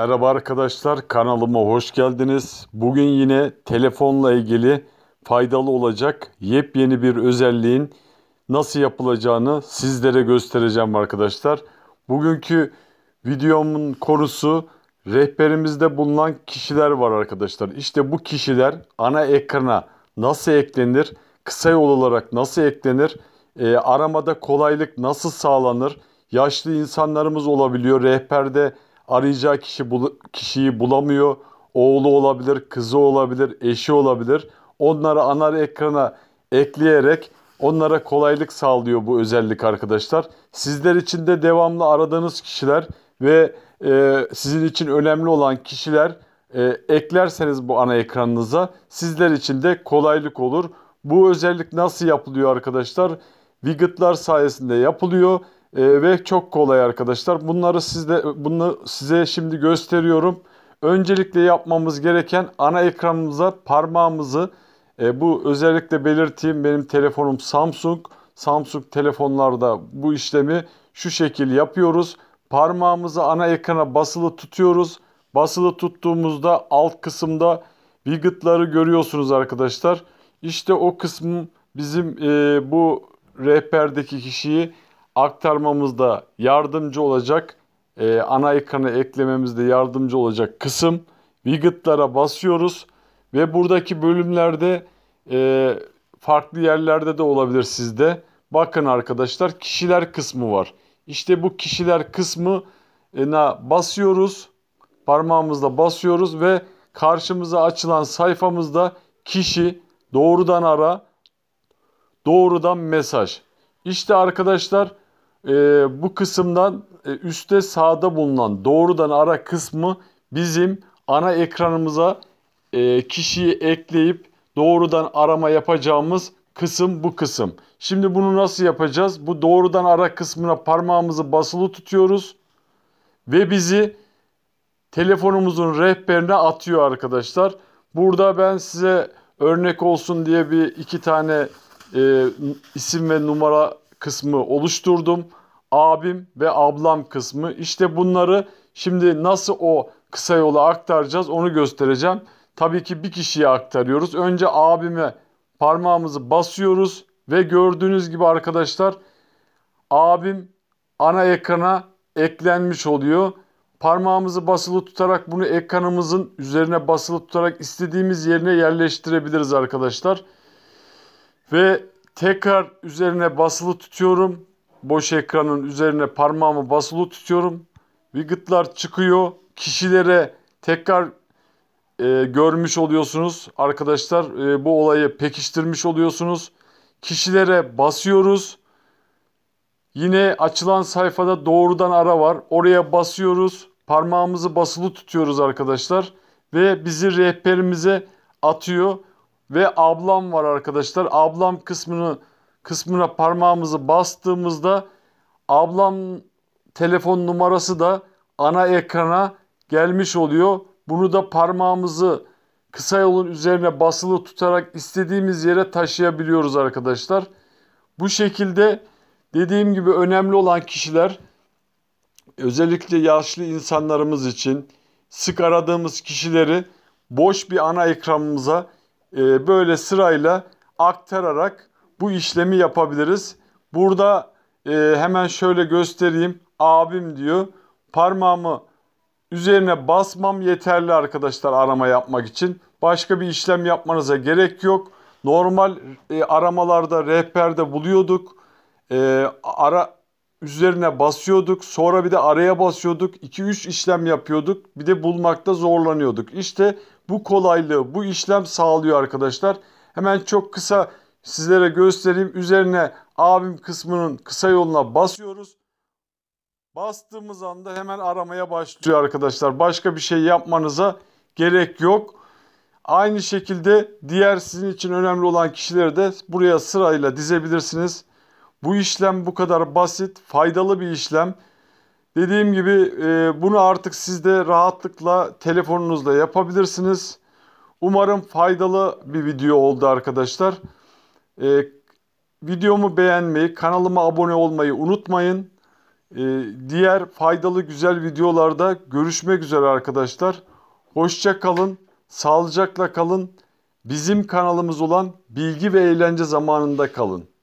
Merhaba arkadaşlar kanalıma hoş geldiniz. Bugün yine telefonla ilgili faydalı olacak yepyeni bir özelliğin nasıl yapılacağını sizlere göstereceğim arkadaşlar. Bugünkü videomun konusu rehberimizde bulunan kişiler var arkadaşlar. İşte bu kişiler ana ekrana nasıl eklenir, kısa yol olarak nasıl eklenir, e, aramada kolaylık nasıl sağlanır, yaşlı insanlarımız olabiliyor rehberde Arayacağı kişi bul kişiyi bulamıyor. Oğlu olabilir, kızı olabilir, eşi olabilir. Onları ana ekrana ekleyerek onlara kolaylık sağlıyor bu özellik arkadaşlar. Sizler için de devamlı aradığınız kişiler ve e, sizin için önemli olan kişiler e, eklerseniz bu ana ekranınıza sizler için de kolaylık olur. Bu özellik nasıl yapılıyor arkadaşlar? Widget'lar sayesinde yapılıyor e, ve çok kolay arkadaşlar. Bunları sizde bunu size şimdi gösteriyorum. Öncelikle yapmamız gereken ana ekranımıza parmağımızı e, bu özellikle belirteyim benim telefonum Samsung. Samsung telefonlarda bu işlemi şu şekil yapıyoruz. Parmağımızı ana ekrana basılı tutuyoruz. Basılı tuttuğumuzda alt kısımda widget'ları görüyorsunuz arkadaşlar. İşte o kısım bizim e, bu rehberdeki kişiyi aktarmamızda yardımcı olacak e, ana ekrana eklememizde yardımcı olacak kısım. Widget'lara basıyoruz ve buradaki bölümlerde e, farklı yerlerde de olabilir sizde. Bakın arkadaşlar kişiler kısmı var. İşte bu kişiler kısmına basıyoruz. Parmağımızla basıyoruz ve karşımıza açılan sayfamızda kişi doğrudan ara, doğrudan mesaj. İşte arkadaşlar e, bu kısımdan e, üstte sağda bulunan doğrudan ara kısmı bizim ana ekranımıza e, kişiyi ekleyip doğrudan arama yapacağımız kısım bu kısım. Şimdi bunu nasıl yapacağız? Bu doğrudan ara kısmına parmağımızı basılı tutuyoruz ve bizi telefonumuzun rehberine atıyor arkadaşlar. Burada ben size örnek olsun diye bir iki tane e, isim ve numara kısmı oluşturdum abim ve ablam kısmı. İşte bunları şimdi nasıl o kısa yola aktaracağız onu göstereceğim. Tabii ki bir kişiye aktarıyoruz. Önce abime parmağımızı basıyoruz ve gördüğünüz gibi arkadaşlar abim ana ekrana eklenmiş oluyor. Parmağımızı basılı tutarak bunu ekranımızın üzerine basılı tutarak istediğimiz yerine yerleştirebiliriz arkadaşlar. Ve tekrar üzerine basılı tutuyorum boş ekranın üzerine parmağımı basılı tutuyorum. Widget'lar çıkıyor. Kişilere tekrar e, görmüş oluyorsunuz arkadaşlar. E, bu olayı pekiştirmiş oluyorsunuz. Kişilere basıyoruz. Yine açılan sayfada doğrudan ara var. Oraya basıyoruz. Parmağımızı basılı tutuyoruz arkadaşlar. Ve bizi rehberimize atıyor. Ve ablam var arkadaşlar. Ablam kısmını kısmına parmağımızı bastığımızda ablam telefon numarası da ana ekrana gelmiş oluyor. Bunu da parmağımızı kısa yolun üzerine basılı tutarak istediğimiz yere taşıyabiliyoruz arkadaşlar. Bu şekilde dediğim gibi önemli olan kişiler özellikle yaşlı insanlarımız için sık aradığımız kişileri boş bir ana ekranımıza e, böyle sırayla aktararak bu işlemi yapabiliriz. Burada e, hemen şöyle göstereyim. Abim diyor parmağımı üzerine basmam yeterli arkadaşlar arama yapmak için. Başka bir işlem yapmanıza gerek yok. Normal e, aramalarda rehberde buluyorduk. E, ara üzerine basıyorduk. Sonra bir de araya basıyorduk. 2-3 işlem yapıyorduk. Bir de bulmakta zorlanıyorduk. İşte bu kolaylığı bu işlem sağlıyor arkadaşlar. Hemen çok kısa sizlere göstereyim. Üzerine abim kısmının kısa yoluna basıyoruz. Bastığımız anda hemen aramaya başlıyor arkadaşlar. Başka bir şey yapmanıza gerek yok. Aynı şekilde diğer sizin için önemli olan kişileri de buraya sırayla dizebilirsiniz. Bu işlem bu kadar basit, faydalı bir işlem. Dediğim gibi e, bunu artık siz de rahatlıkla telefonunuzla yapabilirsiniz. Umarım faydalı bir video oldu arkadaşlar. E, videomu beğenmeyi, kanalıma abone olmayı unutmayın. E, diğer faydalı güzel videolarda görüşmek üzere arkadaşlar. Hoşça kalın, sağlıcakla kalın. Bizim kanalımız olan Bilgi ve Eğlence Zamanında kalın.